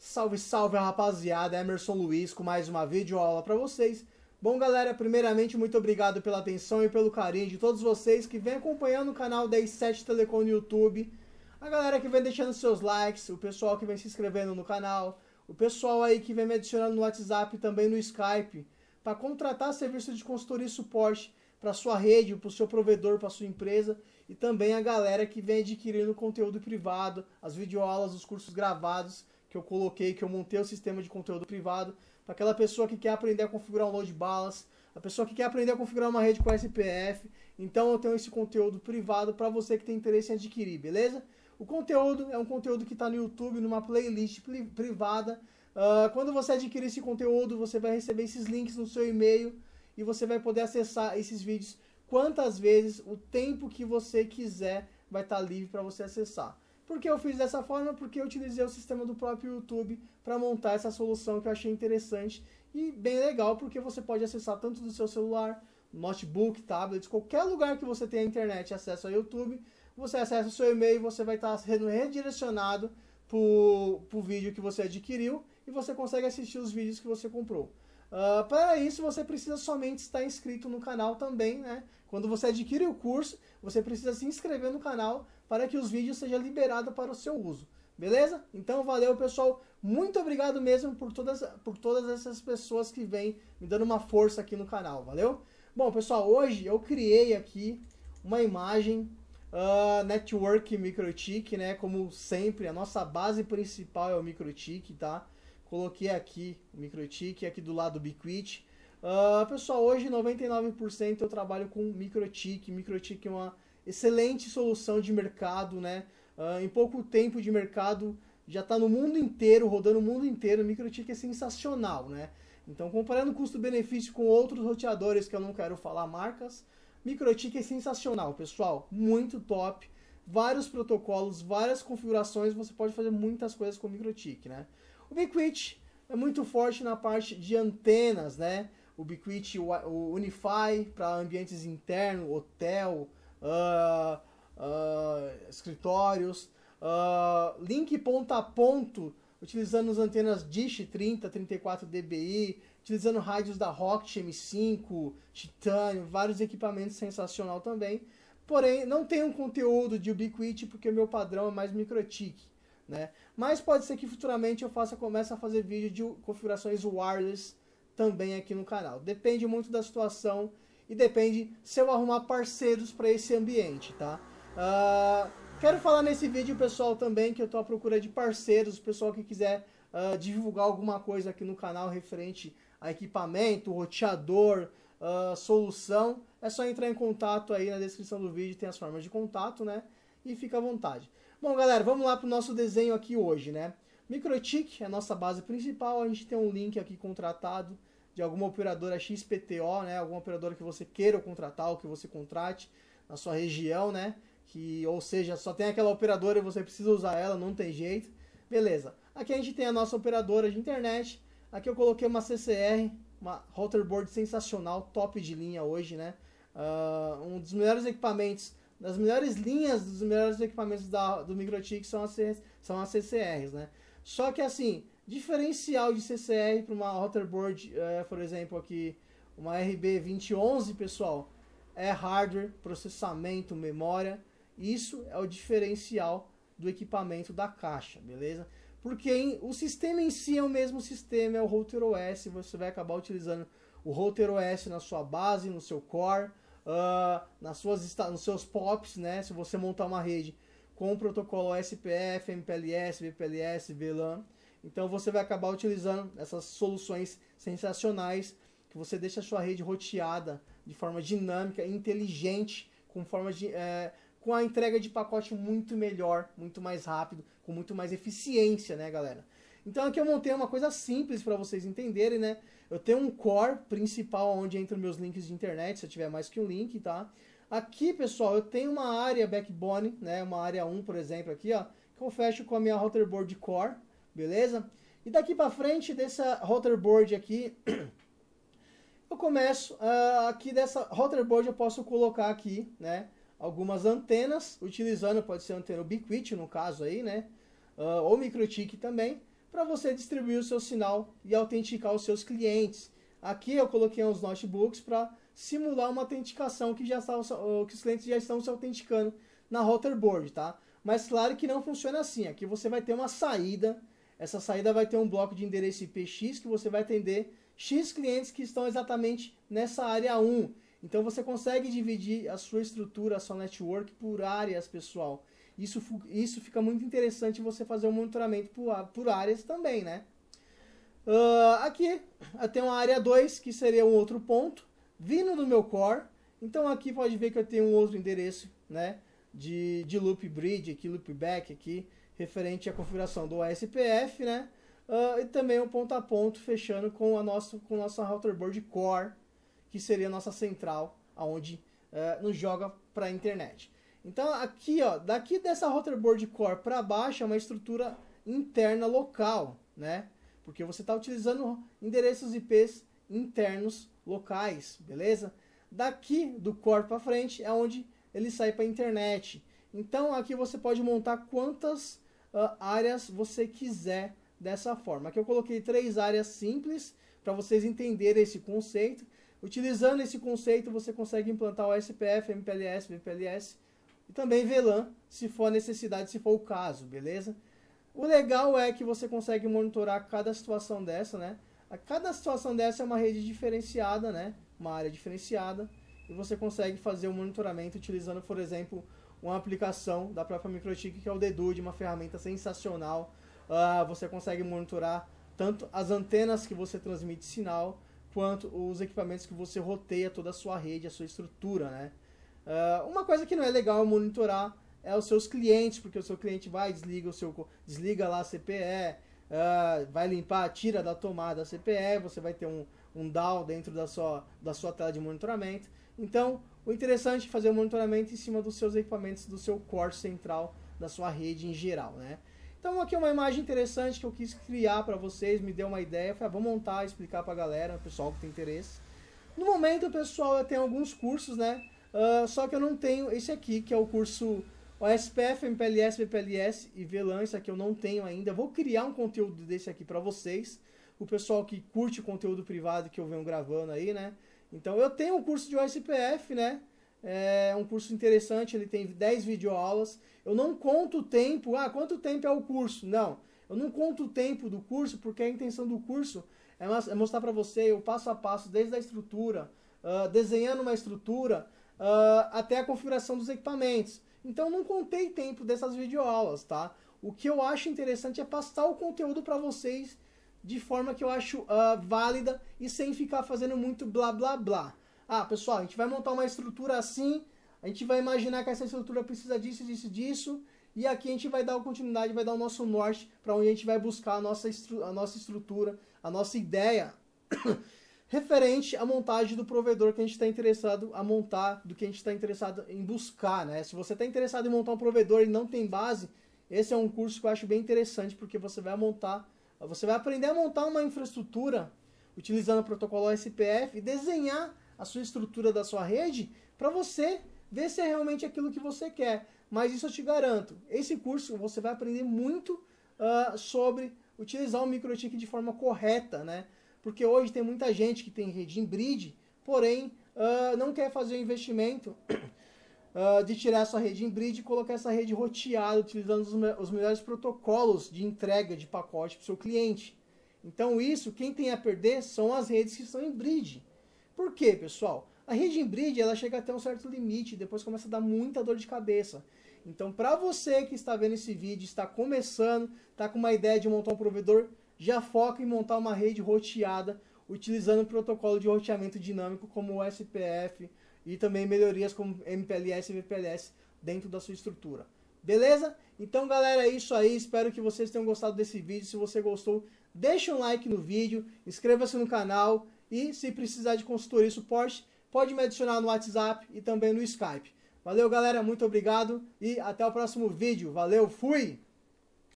Salve, salve rapaziada, Emerson Luiz com mais uma videoaula para vocês. Bom galera, primeiramente muito obrigado pela atenção e pelo carinho de todos vocês que vem acompanhando o canal 107 Telecom no YouTube, a galera que vem deixando seus likes, o pessoal que vem se inscrevendo no canal, o pessoal aí que vem me adicionando no WhatsApp e também no Skype, para contratar serviço de consultoria e suporte para sua rede, para o seu provedor, para sua empresa e também a galera que vem adquirindo conteúdo privado, as videoaulas, os cursos gravados que eu coloquei, que eu montei o sistema de conteúdo privado, para aquela pessoa que quer aprender a configurar um load balance, a pessoa que quer aprender a configurar uma rede com SPF. Então eu tenho esse conteúdo privado para você que tem interesse em adquirir, beleza? O conteúdo é um conteúdo que está no YouTube, numa playlist privada. Uh, quando você adquirir esse conteúdo, você vai receber esses links no seu e-mail e você vai poder acessar esses vídeos quantas vezes, o tempo que você quiser, vai estar tá livre para você acessar. Porque eu fiz dessa forma, porque eu utilizei o sistema do próprio YouTube para montar essa solução que eu achei interessante e bem legal, porque você pode acessar tanto do seu celular, notebook, tablet, qualquer lugar que você tenha internet acesso ao YouTube, você acessa o seu e-mail, você vai estar tá sendo redirecionado para o vídeo que você adquiriu e você consegue assistir os vídeos que você comprou. Uh, ah, para isso, você precisa somente estar inscrito no canal também, né? Quando você adquire o curso, você precisa se inscrever no canal para que os vídeos sejam liberados para o seu uso. Beleza? Então valeu, pessoal. Muito obrigado mesmo por todas, por todas essas pessoas que vêm me dando uma força aqui no canal, valeu? Bom, pessoal, hoje eu criei aqui uma imagem uh, Network MicroTik, né? Como sempre, a nossa base principal é o MicroTik, tá? Coloquei aqui o microtik, aqui do lado o Biquit. Uh, pessoal, hoje 99% eu trabalho com microtik. Microtik é uma excelente solução de mercado, né? Uh, em pouco tempo de mercado, já está no mundo inteiro, rodando o mundo inteiro. microtik é sensacional, né? Então, comparando custo-benefício com outros roteadores que eu não quero falar marcas, MicroTik é sensacional, pessoal, muito top. Vários protocolos, várias configurações, você pode fazer muitas coisas com o né? O Ubiquiti é muito forte na parte de antenas, né? O Ubiquiti, o Unify para ambientes internos, hotel, uh, uh, escritórios, uh, link ponto a ponto, utilizando as antenas Dish 30, 34 dBi, utilizando rádios da Rocket M5, Titânio, vários equipamentos sensacional também. Porém, não tem um conteúdo de Ubiquiti porque o meu padrão é mais MikroTik. Né? Mas pode ser que futuramente eu faça, comece a fazer vídeo de configurações wireless também aqui no canal. Depende muito da situação e depende se eu arrumar parceiros para esse ambiente, tá? Uh, quero falar nesse vídeo, pessoal, também que eu estou à procura de parceiros, pessoal que quiser uh, divulgar alguma coisa aqui no canal referente a equipamento, roteador, uh, solução, é só entrar em contato aí na descrição do vídeo, tem as formas de contato, né? E fica à vontade. Bom, galera, vamos lá para o nosso desenho aqui hoje, né? Microtik é a nossa base principal, a gente tem um link aqui contratado de alguma operadora XPTO, né? Alguma operadora que você queira contratar ou que você contrate na sua região, né? Que, ou seja, só tem aquela operadora e você precisa usar ela, não tem jeito. Beleza. Aqui a gente tem a nossa operadora de internet. Aqui eu coloquei uma CCR, uma routerboard sensacional, top de linha hoje, né? Uh, um dos melhores equipamentos das melhores linhas dos melhores equipamentos da, do Microtik são as, são as CCRs, né? Só que assim, diferencial de CCR para uma Otterboard, é, eh, por exemplo, aqui, uma RB2011, pessoal, é hardware, processamento, memória. Isso é o diferencial do equipamento da caixa, beleza? Porque hein, o sistema em si é o mesmo sistema, é o router OS, você vai acabar utilizando o router OS na sua base, no seu core, uh, nas suas, nos seus POPs, né? Se você montar uma rede com o protocolo SPF, MPLS, VPLS, VLAN, então você vai acabar utilizando essas soluções sensacionais que você deixa a sua rede roteada de forma dinâmica, inteligente, com forma de é, com a entrega de pacote muito melhor, muito mais rápido, com muito mais eficiência, né, galera? Então aqui eu montei uma coisa simples para vocês entenderem, né? Eu tenho um core principal onde entram meus links de internet, se eu tiver mais que um link, tá? Aqui, pessoal, eu tenho uma área backbone, né? Uma área 1, por exemplo, aqui, ó, que eu fecho com a minha router board core, beleza? E daqui para frente dessa router board aqui, eu começo uh, aqui dessa router board eu posso colocar aqui, né? Algumas antenas, utilizando, pode ser antena ubiquiti no caso aí, né? Uh, ou microtik também para você distribuir o seu sinal e autenticar os seus clientes. Aqui eu coloquei uns notebooks para simular uma autenticação que, já está, que os clientes já estão se autenticando na router board, tá? Mas claro que não funciona assim. Aqui você vai ter uma saída. Essa saída vai ter um bloco de endereço IPX que você vai atender X clientes que estão exatamente nessa área 1. Então você consegue dividir a sua estrutura, a sua network por áreas, pessoal. Isso, isso fica muito interessante você fazer um monitoramento por, por áreas também, né? Uh, aqui eu tenho a área 2, que seria um outro ponto, vindo do meu core. Então aqui pode ver que eu tenho um outro endereço, né? De, de loop bridge, aqui loopback, aqui, referente à configuração do ASPF, né? Uh, e também o um ponto a ponto, fechando com a nossa, com a nossa router board core, que seria a nossa central, aonde uh, nos joga para a internet. Então aqui, ó, daqui dessa routerboard Core para baixo é uma estrutura interna local, né? Porque você está utilizando endereços IPs internos locais, beleza? Daqui do core para frente é onde ele sai para a internet. Então aqui você pode montar quantas uh, áreas você quiser dessa forma. Aqui eu coloquei três áreas simples para vocês entenderem esse conceito. Utilizando esse conceito você consegue implantar o SPF, MPLS, VPLS e também VLAN, se for a necessidade, se for o caso, beleza? O legal é que você consegue monitorar cada situação dessa, né? A cada situação dessa é uma rede diferenciada, né? Uma área diferenciada. E você consegue fazer o um monitoramento utilizando, por exemplo, uma aplicação da própria Microtik, que é o Dedude, uma ferramenta sensacional. Uh, você consegue monitorar tanto as antenas que você transmite sinal, quanto os equipamentos que você roteia toda a sua rede, a sua estrutura, né? Uh, uma coisa que não é legal monitorar é os seus clientes, porque o seu cliente vai, desliga o seu desliga lá a CPE, uh, ah, vai limpar, tira da tomada a CPE, você vai ter um, um DAO dentro da sua, da sua tela de monitoramento. Então, o interessante é fazer o monitoramento em cima dos seus equipamentos, do seu core central, da sua rede em geral, né? Então aqui é uma imagem interessante que eu quis criar para vocês, me deu uma ideia, foi ah, vou montar, explicar para a galera, o pessoal que tem interesse. No momento, pessoal, eu tenho alguns cursos, né? Uh, só que eu não tenho esse aqui, que é o curso OSPF, MPLS, MPLS e VLAN. Esse aqui eu não tenho ainda. Vou criar um conteúdo desse aqui para vocês. O pessoal que curte o conteúdo privado que eu venho gravando aí, né? Então eu tenho um curso de OSPF, né? É um curso interessante, ele tem 10 videoaulas. Eu não conto o tempo, ah, quanto tempo é o curso? Não, eu não conto o tempo do curso porque a intenção do curso é, é mostrar para você o passo a passo, desde a estrutura, uh, desenhando uma estrutura, uh, até a configuração dos equipamentos. Então não contei tempo dessas videoaulas, tá? O que eu acho interessante é passar o conteúdo para vocês de forma que eu acho uh, válida e sem ficar fazendo muito blá blá blá. Ah, pessoal, a gente vai montar uma estrutura assim, a gente vai imaginar que essa estrutura precisa disso, disso, disso, e aqui a gente vai dar continuidade, vai dar o nosso norte para onde a gente vai buscar a nossa, a nossa estrutura, a nossa ideia referente à montagem do provedor que a gente está interessado a montar, do que a gente está interessado em buscar, né? Se você está interessado em montar um provedor e não tem base, esse é um curso que eu acho bem interessante porque você vai montar, você vai aprender a montar uma infraestrutura utilizando o protocolo SPF e desenhar a sua estrutura da sua rede para você ver se é realmente aquilo que você quer. Mas isso eu te garanto, esse curso você vai aprender muito uh, sobre utilizar o MicroTik de forma correta, né? Porque hoje tem muita gente que tem rede em bridge, porém uh, não quer fazer o investimento uh, de tirar sua rede em bridge e colocar essa rede roteada, utilizando os, me os melhores protocolos de entrega de pacote para o seu cliente. Então isso, quem tem a perder são as redes que estão em bridge. Por quê, pessoal? A rede em bridge ela chega até um certo limite, e depois começa a dar muita dor de cabeça. Então, para você que está vendo esse vídeo, está começando, está com uma ideia de montar um provedor, já foca em montar uma rede roteada utilizando o protocolo de roteamento dinâmico como o SPF e também melhorias como MPLS e VPLS dentro da sua estrutura. Beleza? Então, galera, é isso aí. Espero que vocês tenham gostado desse vídeo. Se você gostou, deixa um like no vídeo, inscreva-se no canal e, se precisar de consultoria e suporte, pode me adicionar no WhatsApp e também no Skype. Valeu, galera. Muito obrigado e até o próximo vídeo. Valeu, fui!